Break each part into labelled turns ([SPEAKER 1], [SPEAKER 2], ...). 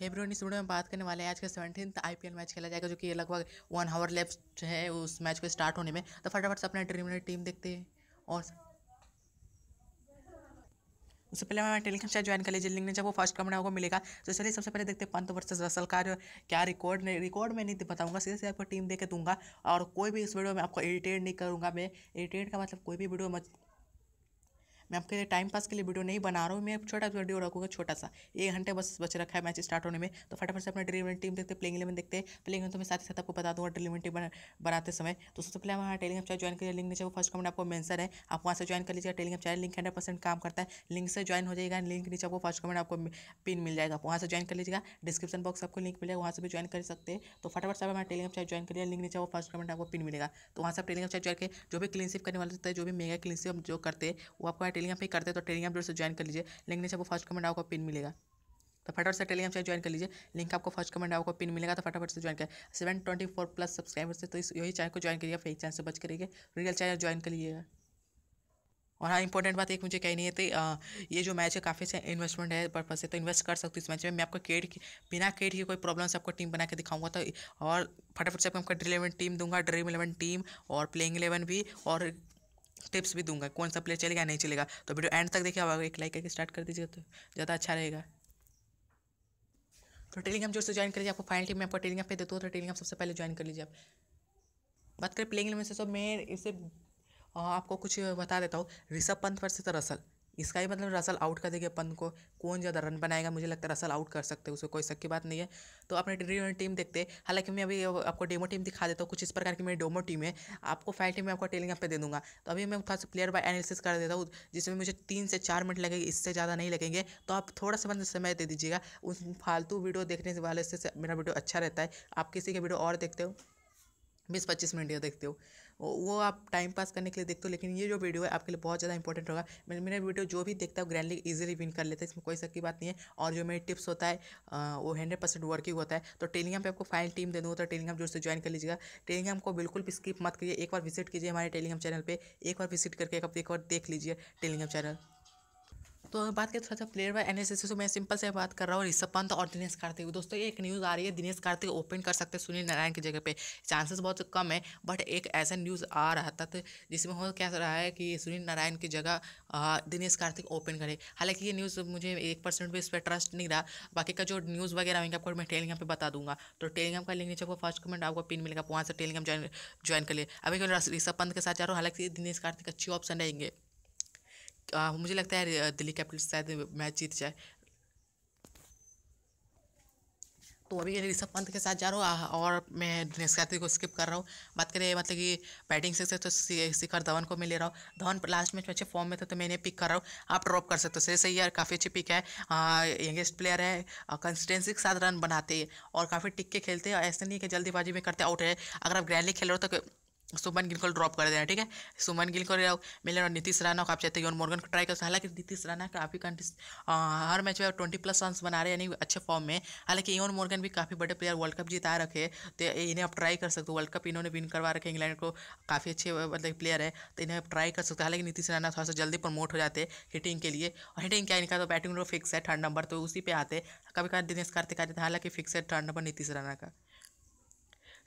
[SPEAKER 1] Hebron इस video में बात करने वाले हैं आज का सेवनटीन आईपीएल मैच खेला जाएगा जो कि लगभग वन आवर लेफ्ट है उस मैच को स्टार्ट होने में तो फटाफट से अपना ड्रीम टीम देखते हैं और उससे पहले मैं टेलीग्राम से ज्वाइन कर लीजिए लिंक जब वो फर्स्ट कमेंट आपको मिलेगा तो चलिए सबसे पहले देखते हैं पंत वर्सेस रसल का जो क्या रिकॉर्ड नहीं रिकॉर्ड मैं नहीं बताऊंगा सीधे सीधे आपको टीम दे के दूंगा और कोई भी इस वीडियो में आपको इरिटेट नहीं करूंगा मैं इरिटेट का मतलब कोई भी वीडियो मत मैं आपके लिए टाइम पास के लिए वीडियो नहीं बना रहा हूँ मैं छोटा वीडियो रखूँगा छोटा सा एक घंटे बस बच रखा है मैच स्टार्ट होने में तो फटाफट से अपना डिलीवरी टीम देखते प्लेइंग इलेवन देखते हैं प्लेइंग इलेवन तो मैं साथ ही साथ आपको बता दूँगा डिलीवरी टीम बनाते समय तो सबसे पहले हमारा टेलिंग चैनल ज्वाइन करिए लिंक नीचे वो फर्स्ट कमेंट आपको मैंसर है आप वहाँ से ज्वाइन कर लीजिएगा टेलिंग चैनल लिंक हंड्रेड परसेंट काम करता है लिंक से ज्वाइन हो जाएगा लिंक नीचे आपको फर्स्ट कमेंट आपको पिन मिल जाएगा वहाँ से ज्वाइन कर लीजिएगा डिस्क्रिप्शन बॉक्स आपको लिंक मिलेगा वहाँ से भी ज्वाइन कर सकते हैं तो फटाफट से हमारे टेलिंग चैनल ज्वाइन करिए लिंक नीचे वो फर्स्ट कमेंट आपको पिन मिलेगा तो वहाँ से आप टेलिंग चैनल ज्वाइन जो भी क्लिनशिप करने वाले होते हैं जो भी मेगा क्लिनशिप जो करते हैं वो आपको टेलीग्राम पे करते तो टेलीग्राम जोर से ज्वाइन कर लीजिए लिंक नीचे आपको फर्स्ट कमेंट आपको पिन मिलेगा तो फटाफट से टेलीग्राम चैनल ज्वाइन कर लीजिए लिंक आपको फर्स्ट कमेंट आपको पिन मिलेगा तो फटाफट से ज्वाइन करें seven twenty four plus subscriber से तो इस यही चैनल को ज्वाइन करिएगा फेक चैनल से बच करिएगा रियल चैनल ज्वाइन कर लीजिएगा और हाँ इंपॉर्टेंट बात एक मुझे कहनी है तो ये जो मैच है काफ़ी से इन्वेस्टमेंट है पर्पज से तो इन्वेस्ट कर सकते हो इस मैच में मैं आपको की बिना केड की कोई प्रॉब्लम से आपको टीम बना के दिखाऊंगा तो और फटाफट से आपको ड्रीम इलेवन टीम दूंगा ड्रीम इलेवन टीम और प्लेइंग इलेवन भी और टिप्स भी दूंगा कौन सा प्लेयर चलेगा नहीं चलेगा तो वीडियो एंड तक देखिए आप एक लाइक करके स्टार्ट कर दीजिएगा तो ज़्यादा अच्छा रहेगा तो टेलीग्राम जोर से ज्वाइन कर लीजिए आपको फाइनल टीम में आपको टेलीग्राम पे दे दो तो टेलीग्राम सबसे पहले ज्वाइन कर लीजिए आप बात करें प्लेइंग में से सब तो मैं इसे आपको कुछ बता देता हूँ ऋषभ पंत वर्सेस रसल इसका ही मतलब रसल आउट कर देगी अपन को कौन ज़्यादा रन बनाएगा मुझे लगता है रसल आउट कर सकते हैं उसमें कोई शक की बात नहीं है तो अपने ड्रीम टीम देखते हैं हालांकि मैं अभी आपको डेमो टीम दिखा देता हूँ कुछ इस प्रकार की मेरी डेमो टीम है आपको फाइल टीम में आपको टेलिंग पे दे दूँगा तो अभी मैं थोड़ा सा प्लेयर बाय एनालिसिस कर देता हूँ जिसमें मुझे तीन से चार मिनट लगेगी इससे ज़्यादा नहीं लगेंगे तो आप थोड़ा सा मतलब समय दे दीजिएगा उस फालतू वीडियो देखने वाले से मेरा वीडियो अच्छा रहता है आप किसी का वीडियो और देखते हो बीस पच्चीस मिनट ये देखते हो वो आप टाइम पास करने के लिए देखते हो लेकिन ये जो वीडियो है आपके लिए बहुत ज़्यादा इंपॉर्टेंट होगा मैं मेरा वीडियो जो भी देखता है ग्रैंडली इजीली विन कर लेता है इसमें कोई सकी बात नहीं है और जो मेरी टिप्स होता है वो हंड्रेड परसेंट वर्किंग होता है तो टेलीग्राम पे आपको फाइल टीम दे दूँगा तो टेलीग्राम जोर से ज्वाइन कर लीजिएगा टेलीग्राम को बिल्कुल भी स्किप मत करिए एक बार विजिट कीजिए हमारे टेलीग्राम चैनल पर एक बार विजिट करके एक बार देख लीजिए टेलीग्राम चैनल तो मैं बात करें थोड़ा सा प्लेयर बाय एनालिसिस से तो मैं सिंपल से बात कर रहा हूँ ऋषभ पंत तो और दिनेश कार्तिक दोस्तों एक न्यूज़ आ रही है दिनेश कार्तिक ओपन कर सकते हैं सुनील नारायण की जगह पे चांसेस बहुत कम है बट एक ऐसा न्यूज़ आ रहा था तो जिसमें हो क्या रहा है कि सुनील नारायण की जगह दिनेश कार्तिक ओपन करे हालांकि ये न्यूज़ मुझे एक परसेंट भी इस पर ट्रस्ट नहीं रहा बाकी का जो न्यूज़ वगैरह होंगे आपको मैं टेलीग्राम पर बता दूंगा तो टेलीग्राम का लिंक नीचे आपको फर्स्ट कमेंट आपको पिन मिलेगा वहाँ से टेलीग्राम ज्वाइन ज्वाइन कर लिए अभी ऋषभ पंत के साथ जा रहा हूँ हालांकि दिनेश कार्तिक अच्छी ऑप्शन रहेंगे आ, मुझे लगता है दिल्ली कैपिटल्स शायद मैच जीत जाए तो अभी ऋषभ पंत के साथ जा रहा हूँ और मैं दिनेश कार्तिक को स्किप कर रहा हूँ बात करें मतलब कि बैटिंग से तो शिखर धवन को मैं ले रहा हूँ धवन लास्ट मैच में अच्छे फॉर्म में था तो मैंने पिक कर रहा हूँ आप ड्रॉप कर सकते हो सही सही यार काफ़ी अच्छी पिक है यंगेस्ट प्लेयर है कंसिस्टेंसी के साथ रन बनाते हैं और काफ़ी टिक के खेलते हैं ऐसा नहीं है कि जल्दीबाजी में करते आउट है अगर आप ग्रैंडली खेल रहे हो तो सुमन गिल को ड्रॉप कर देना ठीक है सुमन गिल को मिलन और नीतीश राणा को आप चाहते हैं मॉर्गन को ट्राई कर हालांकि नीतीश राणा काफ़ी हर मैच में ट्वेंटी प्लस रन बना रहे हैं यानी अच्छे फॉर्म में हालांकि इन मॉर्गन भी काफ़ी बड़े प्लेयर वर्ल्ड कप जिता रखे तो, मतलब तो इन्हें आप ट्राई कर सकते हो वर्ल्ड कप इन्होंने विन करवा रखे इंग्लैंड को काफ़ी अच्छे मतलब प्लेयर है तो इन्हें आप ट्राई कर सकते हो हालांकि नीतीश राणा थोड़ा सा जल्दी प्रमोट हो जाते हिटिंग के लिए और हिटिंग क्या इनका तो बैटिंग फिक्स है थर्ड नंबर तो उसी पर आते कभी कभी दिनेश कार्तिक आते हालांकि फिक्स है थर्ड नंबर नीतीश राणा का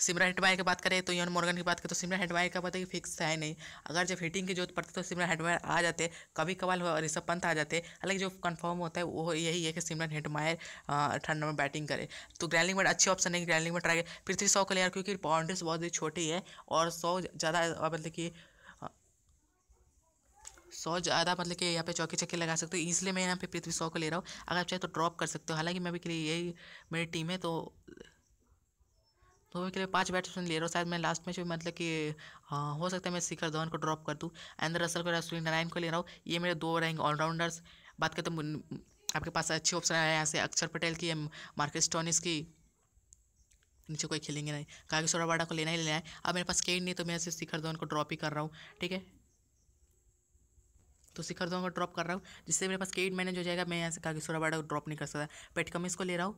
[SPEAKER 1] सिमरा हेटवायर की बात करें तो यौन मॉर्गन की बात करें तो सिमरा हेटवायर का पता कि फिक्स है नहीं अगर जब हिटिंग की जरूरत पड़ती तो सिमरा हेडवायर आ जाते कभी कभाल ऋषभ पंत आ जाते हालांकि जो कन्फर्म होता है वो यही है कि सिमरन हेडमायर ठंड नंबर बैटिंग करे तो ग्रैंडिंग बट अच्छी ऑप्शन है ग्रैंडिंग में आगे पृथ्वी सौ के लिए क्योंकि बाउंड्रीज बहुत ही छोटी है और सौ ज़्यादा मतलब कि सौ ज़्यादा मतलब कि यहाँ पे चौकी चक्की लगा सकते हो इसलिए मैं यहाँ पे पृथ्वी सौ को ले रहा हूँ अगर आप चाहे तो ड्रॉप कर सकते हो हालांकि मैं भी के लिए यही मेरी टीम है तो तो मैं के पाँच बैट्समैन ले रहा हूँ शायद मैं लास्ट मैच में मतलब कि हाँ, हो सकता है मैं शिखर धवन को ड्रॉप कर दूँ एंड रसल को सुनील नारायण को ले रहा हूँ ये मेरे दो रहेंगे ऑलराउंडर्स बात करते आपके पास अच्छी ऑप्शन है यहाँ से अक्षर पटेल की मार्केट स्टोनिस की नीचे कोई खेलेंगे नहीं कागज सोरावाडा को लेना ही लेना है अब मेरे पास केड नहीं तो मैं ऐसे शिखर धवन को ड्रॉप ही कर रहा हूँ ठीक है तो शिखर धवन को ड्रॉप कर रहा हूँ जिससे मेरे पास केड मैनेज हो जाएगा मैं यहाँ से कागज सोरावाडा को ड्रॉप नहीं कर सकता पेट कमिस को ले रहा हूँ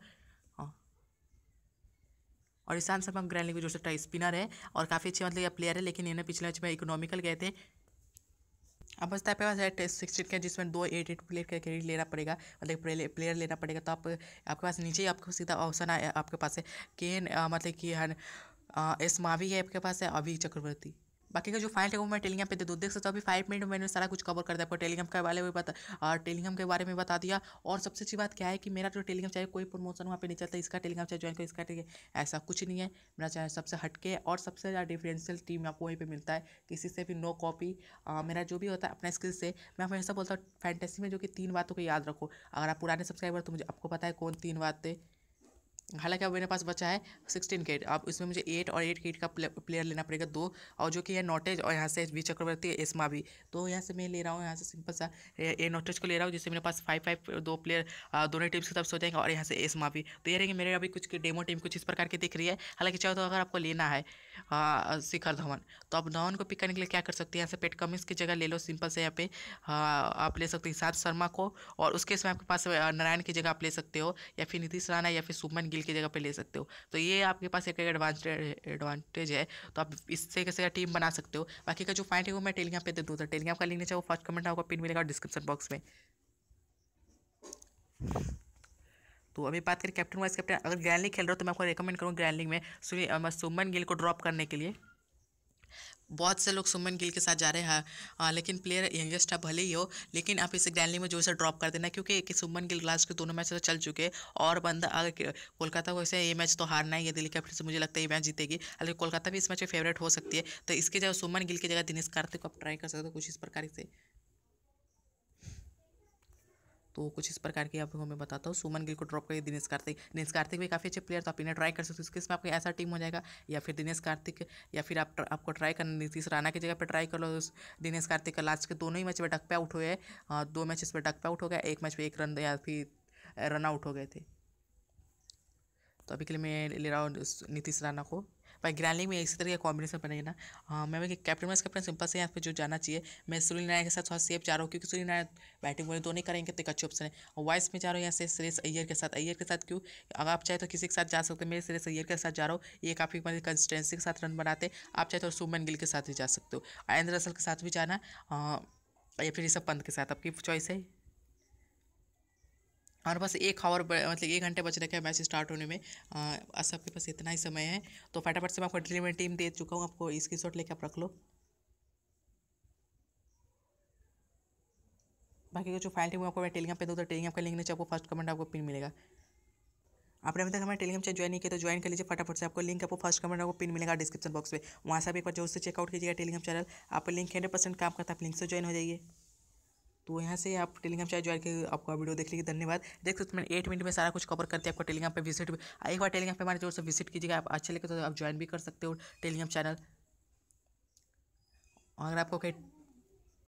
[SPEAKER 1] और ईशान शर्मा ग्रैंड लीग में जो सकता स्पिनर है और काफ़ी अच्छे मतलब प्लेयर है लेकिन इन्हें पिछले मैच में इकोनॉमिकल गए थे अब बस आपके पास है टेस्ट सिक्सटीन का जिसमें दो एट एट प्लेयर का क्रेडिट लेना पड़ेगा मतलब प्लेयर लेना पड़ेगा तो आप आपके पास नीचे ही आपको सीधा ऑप्शन है आपके पास है केन मतलब कि एस मावी है आपके पास है अभी चक्रवर्ती बाकी का जो फाइनल है वो मैं टेलीग्राम पे दे दूँ देख सकते हो अभी फाइव मिनट में मैंने सारा कुछ कवर कर दिया पर टेलीग्राम के बारे में बता टेलीग्राम के बारे में बता दिया और सबसे अच्छी बात क्या है कि मेरा जो टेलीग्राम चाहिए कोई प्रमोशन वहाँ पर नहीं चलता इसका टेलीग्राम चाहिए ज्वाइन कर इसका ठीक ऐसा कुछ नहीं है मेरा चैनल सबसे हटके और सबसे ज़्यादा डिफरेंशियल टीम आपको वहीं पर मिलता है किसी से भी नो कॉपी मेरा जो भी होता है अपना स्किल से मैं हमेशा बोलता हूँ फैंटेसी में जो कि तीन बातों को याद रखो अगर आप पुराने सब्सक्राइबर तो मुझे आपको पता है कौन तीन बातें हालांकि अब मेरे पास बचा है सिक्सटीन किट अब इसमें मुझे एट और एट किट का प्लेयर लेना पड़ेगा दो और जो कि है नोटेज और यहाँ से वी चक्रवर्ती है भी तो यहाँ से मैं ले रहा हूँ यहाँ से सिंपल सा ए नोटेज को ले रहा हूँ जिससे मेरे पास फाइव फाइव दो प्लेयर दोनों टीम्स की तरफ से हो जाएंगे और यहाँ से एस्मा भी तो ये रहेंगे मेरे अभी कुछ डेमो टीम कुछ इस प्रकार की दिख रही है हालांकि चाहो तो अगर आपको लेना है शिखर धवन तो आप धवन को पिक करने के लिए क्या कर सकते हैं यहाँ से पेट कमिंस की जगह ले लो सिंपल से यहाँ पे आप ले सकते हैं सात शर्मा को और उसके इसमें आपके पास नारायण की जगह आप ले सकते हो या फिर नीतीश राणा या फिर सुमन गिल की जगह पे ले सकते हो तो ये आपके पास एक एडवांटेज एडवांटेज है तो आप इससे कैसे टीम बना सकते हो बाकी का जो पॉइंट है वो मैं टेलीग्राम पे दे दूँगा टेलीग्राम का लिंक नीचे वो फर्स्ट कमेंट आपको पिन मिलेगा डिस्क्रिप्शन बॉक्स में तो अभी बात करें कैप्टन वाइस कैप्टन अगर ग्रैंड लीग खेल रहा हो तो मैं आपको रिकमेंड करूँ ग्रैंड लीग में सुमन गिल को ड्रॉप करने के लिए बहुत से लोग सुमन गिल के साथ जा रहे हैं हाँ, लेकिन प्लेयर यंगेस्ट है भले ही हो लेकिन आप इसे ग्रैंडली में जो इसे ड्रॉप कर देना क्योंकि एक सुमन गिल लास्ट के दोनों मैच तो चल चुके और बंदा अगर कोलकाता को इसे ये मैच तो हारना ही है दिल्ली से मुझे लगता है ये मैच जीतेगी अगर कोलकाता भी इस मैच में फेवरेट हो सकती है तो इसके जगह सुमन गिल की जगह दिनेश कार्तिक को आप ट्राई कर सकते हो कुछ इस प्रकार से तो कुछ इस प्रकार की आपको मैं बताता हूँ सुमन गिल को ड्रॉप करिए दिनेश कार्तिक दिनेश कार्तिक भी काफ़ी अच्छे प्लेयर तो आप इन्हें ट्राई कर सकते हो किस में आपका ऐसा टीम हो जाएगा या फिर दिनेश कार्तिक या फिर आप आपको ट्राई करना नीतीश राणा की जगह पर ट्राई कर लो दिनेश कार्तिक का लास्ट के दोनों ही मैच में डक पे आउट हुए दो मैच इस पर डकपे आउट हो गया एक मैच में एक रन या फिर रन आउट हो गए थे तो अभी के लिए मैं ले रहा हूँ नीतीश राणा को भाई ग्रैंड लीग में इसी तरह का कॉम्बिनेशन बनेंगे ना हाँ, मैं भी कैप्टन में कैप्टन सिंपल से यहाँ पे जो जाना चाहिए मैं सूर्य नारायण के साथ थोड़ा सेफ जा रहा हूँ क्योंकि सूर्य नारायण बैटिंग बोले दोनों करेंगे तो एक ऑप्शन है और वाइस में जा रहा हूँ यहाँ से सुरेश अय्यर के साथ अय्यर के साथ क्यों अगर आप चाहे तो किसी के साथ जा सकते हैं मैं सुरेश अय्यर के साथ जा रहा हूँ ये काफ़ी मतलब कंसिस्टेंसी के साथ रन बनाते आप चाहे तो सुमन गिल के साथ भी जा सकते हो आयंद्र रसल के साथ भी जाना या फिर ऋषभ पंत के साथ आपकी चॉइस है और बस एक आवर मतलब एक घंटे बच रखे हैं मैच स्टार्ट होने में सबके पास इतना ही समय है तो फटाफट से मैं आपको ड्रीम टीम दे चुका हूँ आपको स्क्रीन शॉट लेके आप रख लो बाकी का जो फाइल टीम आपको मैं टेलीग्राम पे दो तो टेलीग्राम का लिंक नीचे आपको फर्स्ट कमेंट आपको पिन मिलेगा आपने अभी तक हमारे टेलीग्राम चैनल ज्वाइन नहीं किया तो ज्वाइन कर लीजिए फटाफट से आपको लिंक आपको फर्स्ट कमेंट आपको पिन मिलेगा डिस्क्रिप्शन बॉक्स में वहाँ से आप एक बार जो से चेकआउट कीजिएगा टेलीग्राम चैनल आपको लिंक हंड्रेड परसेंट काम करता है आप लिंक से ज्वाइन हो जाइए तो यहाँ से आप टेलीग्राम चैनल ज्वाइन करके आपका वीडियो देख लीजिए धन्यवाद देख सकते मैंने एट मिनट में सारा कुछ कवर करते हैं आपका टेलीग्राम पर विजिट भी एक बार टेलीग्राम पर हमारे जोर से विजिट कीजिएगा आप अच्छा लगे तो आप ज्वाइन भी कर सकते हो टेलीग्राम चैनल अगर आपको कहीं